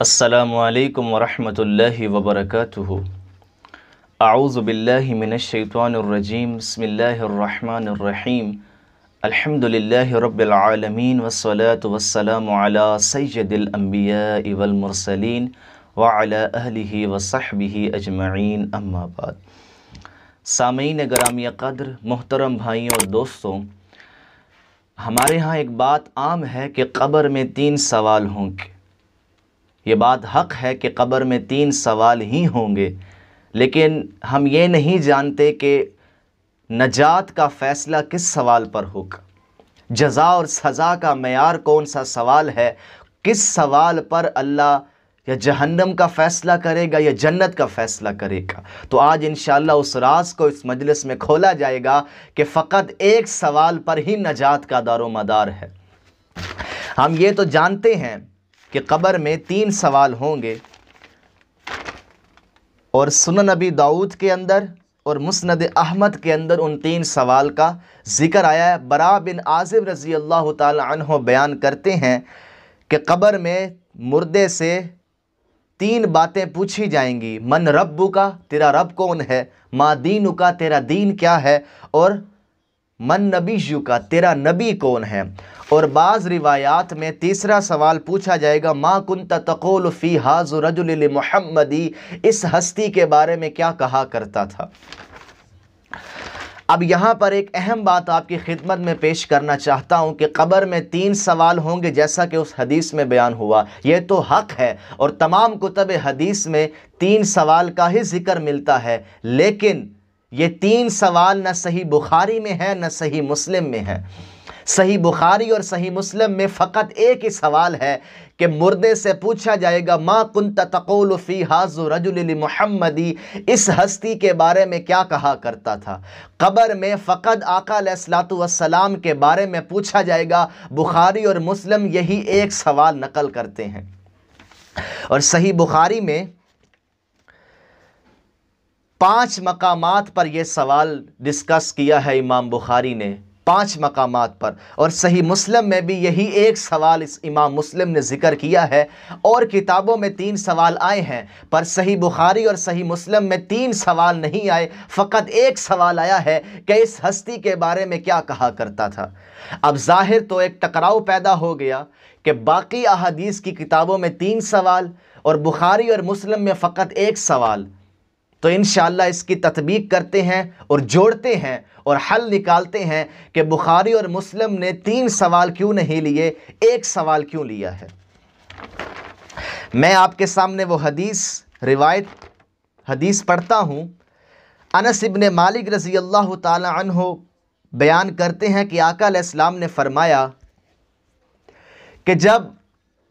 असलकम वरहमल वबरक आउज़बिल्लिमिनशैतवानरजीम बसमीम अल्हम्दुलिल्लाहि रब्बिल आलमीन वस्सलातु वस्सलामु अला सय्यदिल अंबिया वल मुरसलीन व सामीन गरामी कद्र मोहतरम भाइयों और दोस्तों हमारे यहाँ एक बात आम है कि कब्र में तीन सवाल होंगे ये बात हक़ है कि कब्र में तीन सवाल ही होंगे लेकिन हम ये नहीं जानते कि नजात का फ़ैसला किस सवाल पर होगा जजा और सज़ा का मैार कौन सा सवाल है किस सवाल पर अल्लाह या जहन्नम का फ़ैसला करेगा या जन्नत का फ़ैसला करेगा तो आज इन उस राज को इस मजलिस में खोला जाएगा कि फ़कत एक सवाल पर ही नजात का दारो मदार है हम ये तो जानते हैं कि कब्र में तीन सवाल होंगे और सुन नबी दाऊद के अंदर और मुस्ंद अहमद के अंदर उन तीन सवाल का जिक्र आया है बरा बिन आज़िम रज़ी अल्लाह तह बयान करते हैं कि कब्र में मुर्दे से तीन बातें पूछी जाएंगी मन रब्बू का तेरा रब कौन है माँ दीनू का तेरा दीन क्या है और मन नबी यू का तेरा नबी कौन है और बाज़ रिवायात में तीसरा सवाल पूछा जाएगा माँ कुन तकोल फ़ी हाज रजुल मोहम्मदी इस हस्ती के बारे में क्या कहा करता था अब यहाँ पर एक अहम बात आपकी खिदमत में पेश करना चाहता हूँ कि कबर में तीन सवाल होंगे जैसा कि उस हदीस में बयान हुआ यह तो हक है और तमाम कुतब हदीस में तीन सवाल का ही जिक्र मिलता है लेकिन ये तीन सवाल न सही बुखारी में है न सही मुस्लिम में है सही बुखारी और सही मुस्लिम में फ़कत एक ही सवाल है कि मुर्दे से पूछा जाएगा माँ कुन तकोलफ़ी हाजु रजुल महमदी इस हस्ती के बारे में क्या कहा करता था कबर में फ़कत आकलातम के बारे में पूछा जाएगा बुखारी और मुस्लिम यही एक सवाल नकल करते हैं और सही बुखारी में पाँच मकाम पर यह सवाल डिस्कस किया है इमाम बुखारी ने पाँच मकाम पर और सही मुस्लिम में भी यही एक सवाल इस इमाम मुस्लिम ने ज़िक्र किया है और किताबों में तीन सवाल आए हैं पर सही बुखारी और सही मुस्लिम में तीन सवाल नहीं आए फ़कत एक सवाल आया है कि इस हस्ती के बारे में क्या कहा करता था अब जाहिर तो एक टकराव पैदा हो गया कि बाकी अहादीस की किताबों में तीन सवाल और बुखारी और मुस्लिम में फ़कत एक सवाल तो इन इसकी तत्बीक करते हैं और जोड़ते हैं और हल निकालते हैं कि बुखारी और मुस्लिम ने तीन सवाल क्यों नहीं लिए एक सवाल क्यों लिया है मैं आपके सामने वो हदीस रिवायत हदीस पढ़ता हूँ अनस इबन मालिक रज़ी अल्लाह तहो बयान करते हैं कि आका ने फरमाया कि जब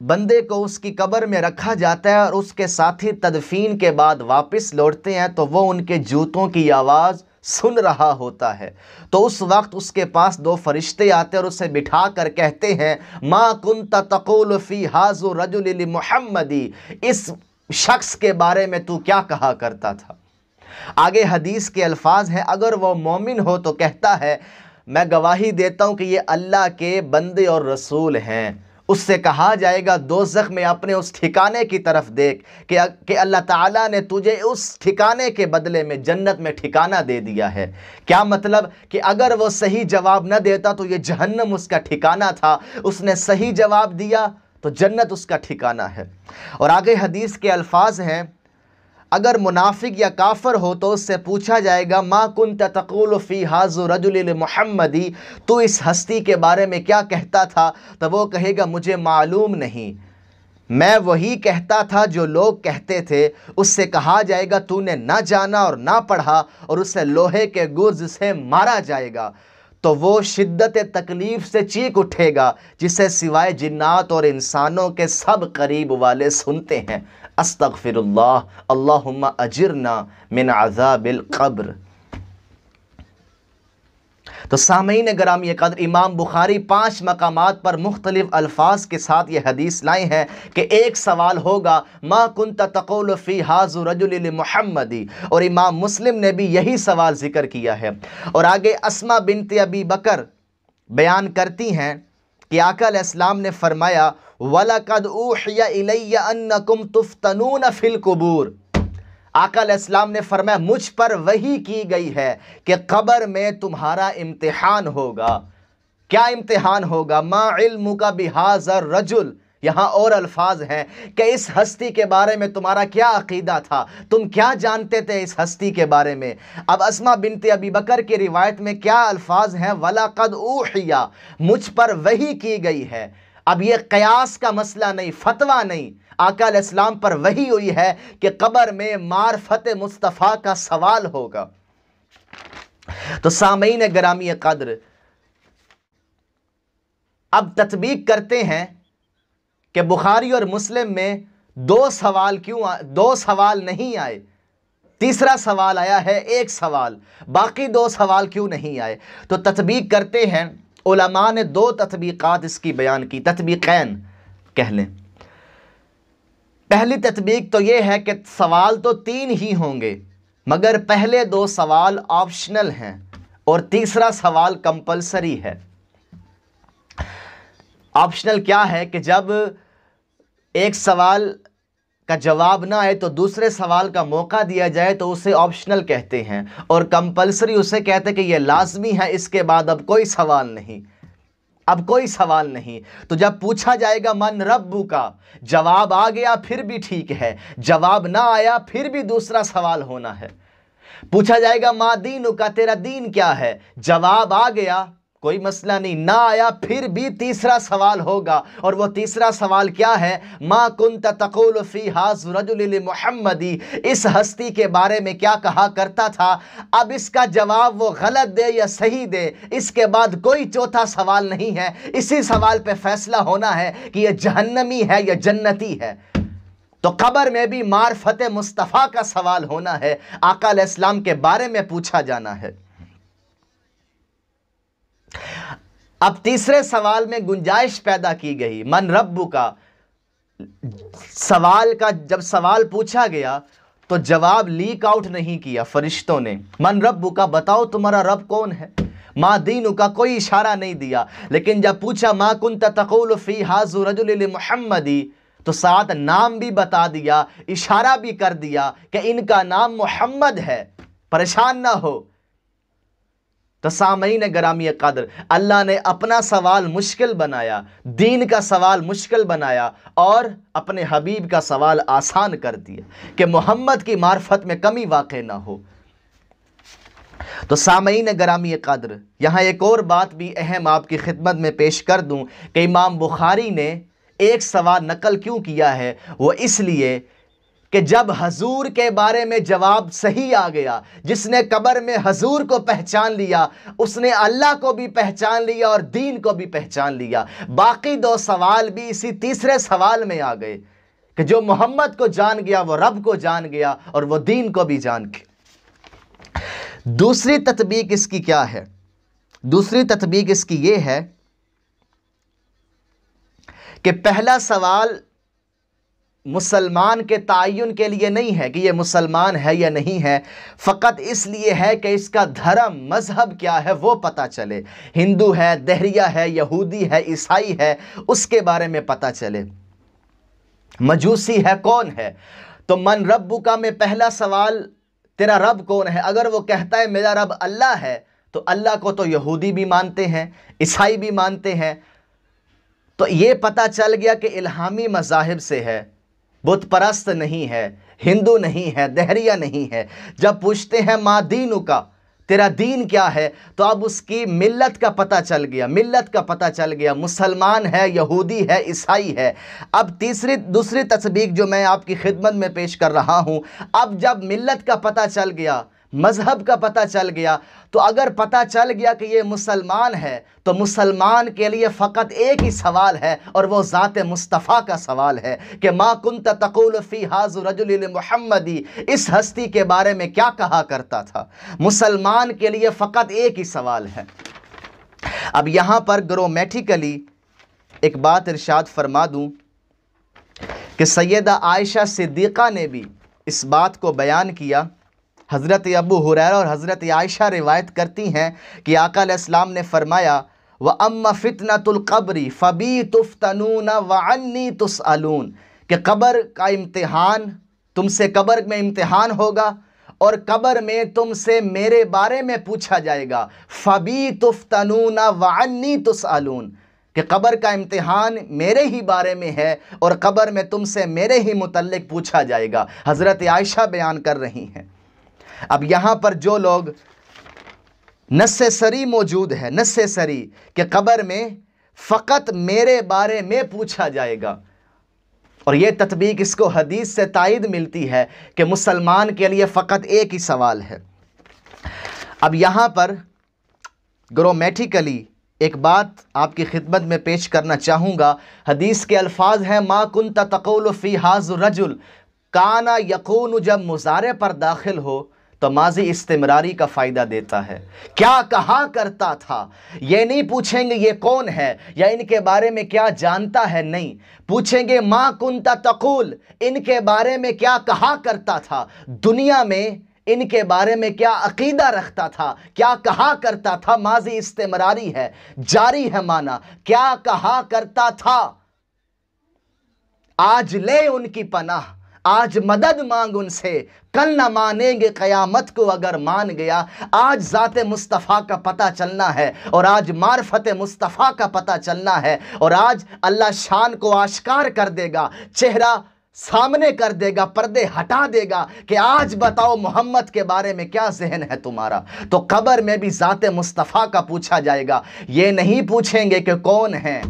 बंदे को उसकी कब्र में रखा जाता है और उसके साथी तदफीन के बाद वापस लौटते हैं तो वो उनके जूतों की आवाज़ सुन रहा होता है तो उस वक्त उसके पास दो फरिश्ते आते हैं और उसे बिठा कर कहते हैं माँ कुन तकुलफ़ी हाजु रजुल मोहम्मदी इस शख्स के बारे में तू क्या कहा करता था आगे हदीस के अल्फाज हैं अगर वह मोमिन हो तो कहता है मैं गवाही देता हूँ कि ये अल्लाह के बंदे और रसूल हैं उससे कहा जाएगा दो में अपने उस ठिकाने की तरफ देख कि, कि अल्लाह ताला ने तुझे उस ठिकाने के बदले में जन्नत में ठिकाना दे दिया है क्या मतलब कि अगर वो सही जवाब न देता तो ये जहन्नम उसका ठिकाना था उसने सही जवाब दिया तो जन्नत उसका ठिकाना है और आगे हदीस के अल्फाज हैं अगर मुनाफिक या काफर हो तो उससे पूछा जाएगा माँ कुन तकुलफ़ी फ़ी हाज रजुल महमदी तो इस हस्ती के बारे में क्या कहता था तो वो कहेगा मुझे मालूम नहीं मैं वही कहता था जो लोग कहते थे उससे कहा जाएगा तूने ना जाना और ना पढ़ा और उससे लोहे के गुर्ज से मारा जाएगा तो वो शिद्दत तकलीफ़ से चीख उठेगा जिसे सिवाय जिन्नात और इंसानों के सब करीब वाले सुनते हैं अस्तग़फ़िरुल्लाह अल्लाहुम्मा अजरना मिन अज़ाबिल क़ब्र तो सामीन ग्रामी कदर इमाम बुखारी पाँच मकाम पर मुख्तलिफ़ अल्फाज के साथ ये हदीस लाए हैं कि एक सवाल होगा मा कुन तकोलफ़ी हाजु रजुल महमदी और इमाम मुस्लिम ने भी यही सवाल ज़िक्र किया है और आगे असमा बिनत अबी बकर बयान करती हैं कि आकल इस्लाम ने फरमाया ऊ या इलैया अन्नकुम तुफ्तनून फिल कुबूर आकल इस्लाम ने फरमाया मुझ पर वही की गई है कि कबर में तुम्हारा इम्तहान होगा क्या इम्तहान होगा मा इल्म का बिहाजर रजुल यहाँ और अल्फाज हैं कि इस हस्ती के बारे में तुम्हारा क्या अकीदा था तुम क्या जानते थे इस हस्ती के बारे में अब असमा बिनते अबी बकर की रिवायत में क्या अल्फाज हैं वला कद ऊहिया मुझ पर वही की गई है अब ये कयास का मसला नहीं फतवा नहीं आकाल इस्लाम पर वही हुई है कि कब्र में मारफत मुस्तफ़ा का सवाल होगा तो सामीन ग्रामी कदर अब तत्बीक करते हैं कि बुखारी और मुस्लिम में दो सवाल क्यों दो सवाल नहीं आए तीसरा सवाल आया है एक सवाल बाकी दो सवाल क्यों नहीं आए तो तत्बीक करते हैं उलमा ने दो तस्बीक़ात इसकी बयान की तस्बीकैन कह लें पहली तस्बीक तो ये है कि सवाल तो तीन ही होंगे मगर पहले दो सवाल ऑप्शनल हैं और तीसरा सवाल कंपलसरी है ऑप्शनल क्या है कि जब एक सवाल का जवाब ना आए तो दूसरे सवाल का मौका दिया जाए तो उसे ऑप्शनल कहते हैं और कंपलसरी उसे कहते हैं कि यह लाजमी है इसके बाद अब कोई सवाल नहीं अब कोई सवाल नहीं तो जब पूछा जाएगा मन रब्बू का जवाब आ गया फिर भी ठीक है जवाब ना आया फिर भी दूसरा सवाल होना है पूछा जाएगा माँ दीन का तेरा दीन क्या है जवाब आ गया कोई मसला नहीं ना आया फिर भी तीसरा सवाल होगा और वह तीसरा सवाल क्या है माँ कुन तकोल फ़ी हाजुरजुल मोहम्मदी इस हस्ती के बारे में क्या कहा करता था अब इसका जवाब वो गलत दे या सही दे इसके बाद कोई चौथा सवाल नहीं है इसी सवाल पे फैसला होना है कि यह जहन्नमी है या जन्नती है तो कबर में भी मार्फत मुस्तफ़ा का सवाल होना है आकाल इस्लाम के बारे में पूछा जाना है अब तीसरे सवाल में गुंजाइश पैदा की गई मन रब्बू का सवाल का जब सवाल पूछा गया तो जवाब लीक आउट नहीं किया फरिश्तों ने मन रब्बू का बताओ तुम्हारा रब कौन है माँ दीनू का कोई इशारा नहीं दिया लेकिन जब पूछा माँ कुन तकुल फ़ी हाजू रजुल मोहम्मदी तो साथ नाम भी बता दिया इशारा भी कर दिया कि इनका नाम मोहम्मद है परेशान ना हो तो सामीन ग्रामी कदर अल्लाह ने अपना सवाल मुश्किल बनाया दीन का सवाल मुश्किल बनाया और अपने हबीब का सवाल आसान कर दिया कि मोहम्मद की मार्फत में कमी वाक़ ना हो तो सामीन ग्रामी कदर यहाँ एक और बात भी अहम आपकी खिदमत में पेश कर दूँ कि इमाम बुखारी ने एक सवाल नकल क्यों किया है वो इसलिए कि जब हजूर के बारे में जवाब सही आ गया जिसने कबर में हजूर को पहचान लिया उसने अल्लाह को भी पहचान लिया और दीन को भी पहचान लिया बाकी दो सवाल भी इसी तीसरे सवाल में आ गए कि जो मोहम्मद को जान गया वो रब को जान गया और वो दीन को भी जान गया दूसरी तत्बीक इसकी क्या है दूसरी तत्बीक इसकी ये है कि पहला सवाल मुसलमान के तयन के लिए नहीं है कि ये मुसलमान है या नहीं है फ़कत इसलिए है कि इसका धर्म मज़हब क्या है वो पता चले हिंदू है दहरिया है यहूदी है ईसाई है उसके बारे में पता चले मजूसी है कौन है तो मन रब्बू का में पहला सवाल तेरा रब कौन है अगर वो कहता है मेरा रब अल्लाह है तो अल्लाह को तो यहूदी भी मानते हैं ईसाई भी मानते हैं तो ये पता चल गया कि इल्हामी मजाहब से है बुत परस्त नहीं है हिंदू नहीं है दहरिया नहीं है जब पूछते हैं माँ दीनू का तेरा दीन क्या है तो अब उसकी मिल्लत का पता चल गया मिल्लत का पता चल गया मुसलमान है यहूदी है ईसाई है अब तीसरी दूसरी तस्वीर जो मैं आपकी खिदमत में पेश कर रहा हूँ अब जब मिल्लत का पता चल गया मज़हब का पता चल गया तो अगर पता चल गया कि ये मुसलमान है तो मुसलमान के लिए फ़कत एक ही सवाल है और वो ज़ात मुस्तफ़ा का सवाल है कि माँ कुंत तकूल फ़ी हाज रजुल इस हस्ती के बारे में क्या कहा करता था मुसलमान के लिए फ़कत एक ही सवाल है अब यहाँ पर ग्रोमेटिकली एक बात इर्शाद फरमा दूँ कि सैदा आयशा सिद्दीक़ा ने भी इस बात को बयान किया हज़रत अबू हुरैर और हज़रत आयशा रिवायत करती हैं कि आकाम ने फ़रमाया व अम फ़ितनतुल्कब्री फ़बी तुफ़तनून वन्नी तुसअलून कि कब्र का इम्तहान तुमसे कब्र में इम्तहान होगा और कब्र में तुमसे मेरे बारे में पूछा जाएगा फ़बी तुफ़तनून वन्नी तुसअलून कि कब्र का इम्तहान मेरे ही बारे में है और कब्र में तुमसे मेरे ही मुतलक पूछा जाएगा हज़रत आयशा बयान कर रही हैं अब यहाँ पर जो लोग नसेसरी मौजूद है नसेसरी के कबर में फ़कत मेरे बारे में पूछा जाएगा और ये तत्बीक इसको हदीस से तायद मिलती है कि मुसलमान के लिए फ़कत एक ही सवाल है अब यहाँ पर ग्रोमेटिकली एक बात आपकी खिदमत में पेश करना चाहूँगा हदीस के अल्फाज हैं मा कुन तकोलफ़ी फ़ी हाज रजुल काना यकून जब मुजारे पर दाखिल हो तो माजी इस्तेमरारी का फ़ायदा देता है क्या कहा करता था ये नहीं पूछेंगे ये कौन है या इनके बारे में क्या जानता है नहीं पूछेंगे माँ कुंता तकूल इनके बारे में क्या कहा करता था दुनिया में इनके बारे में क्या अकीदा रखता था क्या कहा करता था माजी इस्तेमरारी है जारी है माना क्या कहा करता था आज ले उनकी पनाह आज मदद मांग उनसे कल ना मानेंगे क़यामत को अगर मान गया आज ज़ात मुस्तफ़ा का पता चलना है और आज मार्फत मुस्तफ़ा का पता चलना है और आज अल्लाह शान को आश्कार कर देगा चेहरा सामने कर देगा पर्दे हटा देगा कि आज बताओ मोहम्मद के बारे में क्या जहन है तुम्हारा तो कब्र में भी ज़ात मुस्तफ़ा का पूछा जाएगा ये नहीं पूछेंगे कि कौन है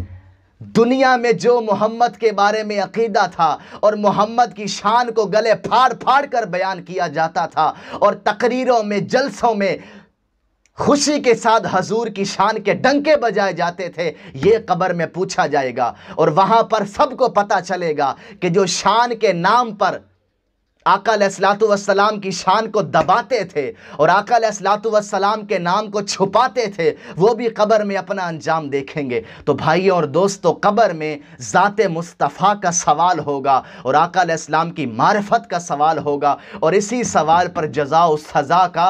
दुनिया में जो मोहम्मद के बारे में अकीदा था और मोहम्मद की शान को गले फाड़ फाड़ कर बयान किया जाता था और तकरीरों में जलसों में खुशी के साथ हजूर की शान के डंके बजाए जाते थे ये कबर में पूछा जाएगा और वहाँ पर सबको पता चलेगा कि जो शान के नाम पर आका की शान को दबाते थे और आका के नाम को छुपाते थे वो भी कबर में अपना अंजाम देखेंगे तो भाई और दोस्तों कबर में ज़ात मुस्तफ़ा का सवाल होगा और आकलम की मार्फत का सवाल होगा और इसी सवाल पर जजा सज़ा का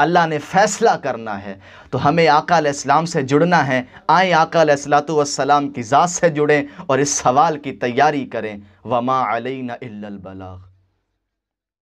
अल्लाह ने फ़ैसला करना है तो हमें आकलम इस्लाम से जुड़ना है आए आका की ज़ात से जुड़ें और इस सवाल की तैयारी करें वमा अलैना बलाग